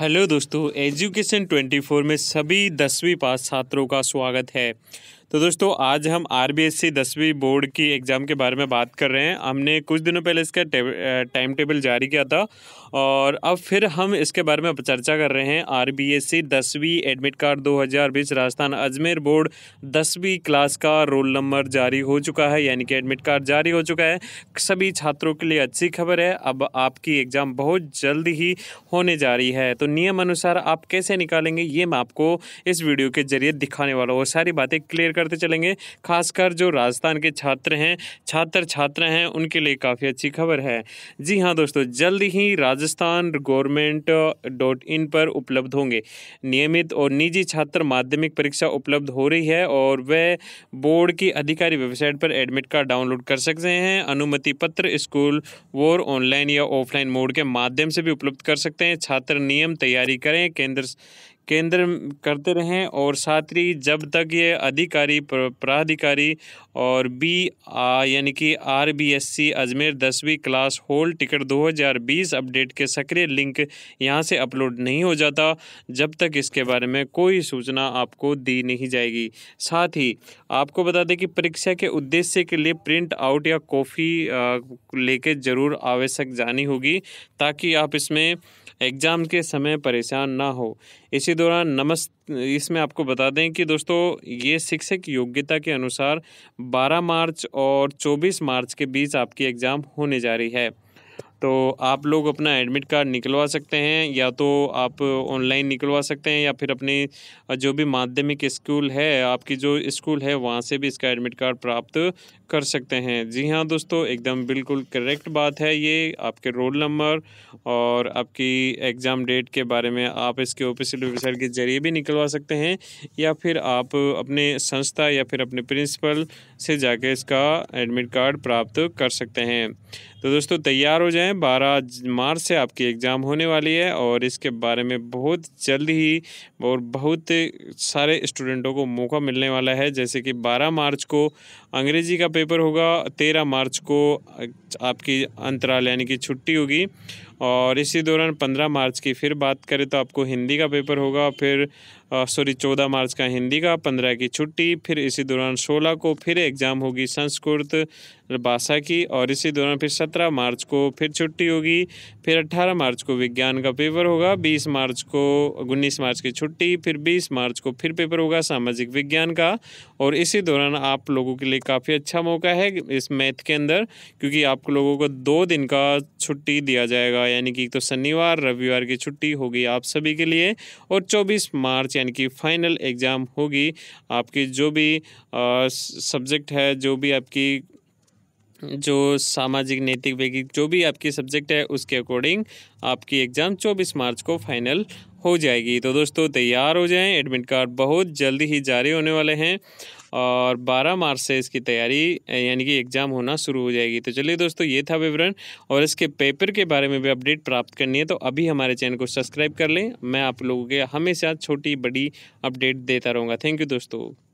hello दोस्तों education 24 में सभी दसवीं पास छात्रों का स्वागत है तो दोस्तों आज हम आर बी एस सी दसवीं बोर्ड की एग्ज़ाम के बारे में बात कर रहे हैं हमने कुछ दिनों पहले इसका टाइम टेबल जारी किया था और अब फिर हम इसके बारे में चर्चा कर रहे हैं आर बी एस सी दसवीं एडमिट कार्ड दो हज़ार बीस राजस्थान अजमेर बोर्ड दसवीं क्लास का रोल नंबर जारी हो चुका है यानी कि एडमिट कार्ड जारी हो चुका है सभी छात्रों के लिए अच्छी खबर है अब आपकी एग्ज़ाम बहुत जल्द ही होने जा रही है तो नियम अनुसार आप कैसे निकालेंगे ये मैं आपको इस वीडियो के जरिए दिखाने वाला हूँ सारी बातें क्लियर करते चलेंगे खासकर जो राजस्थान के छात्र हैं छात्र छात्र हैं उनके लिए काफ़ी अच्छी खबर है जी हाँ दोस्तों जल्द ही राजस्थान गवर्नमेंट डॉट इन पर उपलब्ध होंगे नियमित और निजी छात्र माध्यमिक परीक्षा उपलब्ध हो रही है और वह बोर्ड की अधिकारी वेबसाइट पर एडमिट कार्ड डाउनलोड कर सकते हैं अनुमति पत्र स्कूल और ऑनलाइन या ऑफलाइन मोड के माध्यम से भी उपलब्ध कर सकते हैं छात्र नियम तैयारी करें केंद्र केंद्र करते रहें और सातरी जब तक ये अधिकारी प्राधिकारी और बी यानी कि R B S C Ajmer दसवीं क्लास होल टिकट 2020 अपडेट के सक्रिय लिंक यहाँ से अपलोड नहीं हो जाता जब तक इसके बारे में कोई सूचना आपको दी नहीं जाएगी साथ ही आपको बता दें कि परीक्षा के उद्देश्य के लिए प्रिंट आउट या कॉफ़ी लेके ज़रूर आवश्यक जानी होगी ताकि आप इसमें एग्ज़ाम के समय परेशान ना हो इसी दौरान नमस् इसमें आपको बता दें कि दोस्तों ये शिक्षक योग्यता के अनुसार 12 मार्च और 24 मार्च के बीच आपकी एग्ज़ाम होने जा रही है तो आप लोग अपना एडमिट कार्ड निकलवा सकते हैं या तो आप ऑनलाइन निकलवा सकते हैं या फिर अपने जो भी माध्यमिक स्कूल है आपकी जो स्कूल है वहाँ से भी इसका एडमिट कार्ड प्राप्त कर सकते हैं जी हाँ दोस्तों एकदम बिल्कुल करेक्ट बात है ये आपके रोल नंबर और आपकी एग्ज़ाम डेट के बारे में आप इसके ऑफिसियल वेबसाइट के ज़रिए भी निकलवा सकते हैं या फिर आप अपने संस्था या फिर अपने प्रिंसिपल से जाके इसका एडमिट कार्ड प्राप्त कर सकते हैं तो दोस्तों तैयार हो जाए हैं बारह मार्च से आपकी एग्ज़ाम होने वाली है और इसके बारे में बहुत जल्द ही और बहुत सारे स्टूडेंटों को मौका मिलने वाला है जैसे कि बारह मार्च को अंग्रेज़ी का पेपर होगा तेरह मार्च को आपकी अंतराल यानी कि छुट्टी होगी और इसी दौरान पंद्रह मार्च की फिर बात करें तो आपको हिंदी का पेपर होगा फिर सॉरी चौदह मार्च का हिंदी का पंद्रह की छुट्टी फिर इसी दौरान सोलह को फिर एग्ज़ाम होगी संस्कृत भाषा की और इसी दौरान फिर सत्रह मार्च को फिर छुट्टी होगी फिर अट्ठारह मार्च को विज्ञान का पेपर होगा बीस मार्च को उन्नीस मार्च की छुट्टी फिर बीस मार्च को फिर पेपर होगा सामाजिक विज्ञान का और इसी दौरान आप लोगों के लिए काफ़ी अच्छा मौका है इस मैथ के अंदर क्योंकि आप आप लोगों को दो दिन का छुट्टी दिया जाएगा यानी कि तो शनिवार रविवार की छुट्टी होगी आप सभी के लिए और 24 मार्च यानी कि फाइनल एग्ज़ाम होगी आपकी जो भी सब्जेक्ट है जो भी आपकी जो सामाजिक नैतिक वैज्ञानिक जो भी आपकी सब्जेक्ट है उसके अकॉर्डिंग आपकी एग्ज़ाम 24 मार्च को फाइनल हो जाएगी तो दोस्तों तैयार हो जाएं एडमिट कार्ड बहुत जल्दी ही जारी होने वाले हैं और 12 मार्च से इसकी तैयारी यानी कि एग्ज़ाम होना शुरू हो जाएगी तो चलिए दोस्तों ये था विवरण और इसके पेपर के बारे में भी अपडेट प्राप्त करनी है तो अभी हमारे चैनल को सब्सक्राइब कर लें मैं आप लोगों के हमेशा छोटी बड़ी अपडेट देता रहूँगा थैंक यू दोस्तों